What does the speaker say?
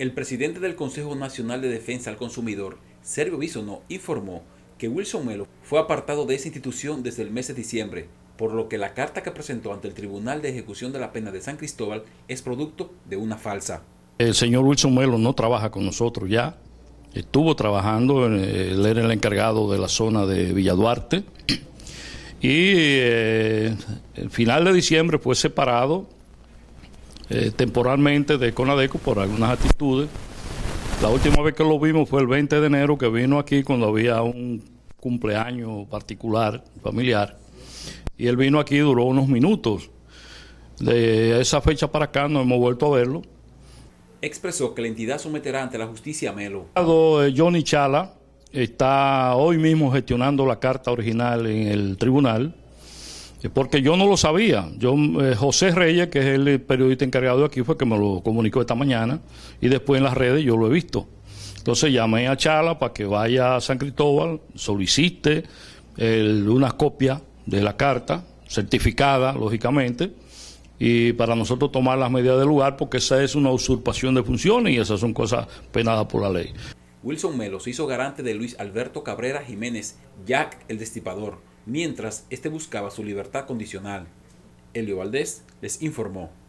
El presidente del Consejo Nacional de Defensa al Consumidor, Sergio Bisono, informó que Wilson Melo fue apartado de esa institución desde el mes de diciembre, por lo que la carta que presentó ante el Tribunal de Ejecución de la Pena de San Cristóbal es producto de una falsa. El señor Wilson Melo no trabaja con nosotros ya, estuvo trabajando, eh, él era el encargado de la zona de Villaduarte y eh, el final de diciembre fue separado eh, temporalmente de Conadeco por algunas actitudes. La última vez que lo vimos fue el 20 de enero que vino aquí cuando había un cumpleaños particular, familiar, y él vino aquí, duró unos minutos. De esa fecha para acá no hemos vuelto a verlo. Expresó que la entidad someterá ante la justicia a Melo. Eh, Johnny Chala está hoy mismo gestionando la carta original en el tribunal porque yo no lo sabía. Yo eh, José Reyes, que es el periodista encargado de aquí, fue que me lo comunicó esta mañana y después en las redes yo lo he visto. Entonces llamé a Chala para que vaya a San Cristóbal, solicite una copia de la carta, certificada, lógicamente, y para nosotros tomar las medidas del lugar, porque esa es una usurpación de funciones y esas son cosas penadas por la ley. Wilson Melo se hizo garante de Luis Alberto Cabrera Jiménez, Jack el Destipador, mientras este buscaba su libertad condicional. Elio Valdés les informó.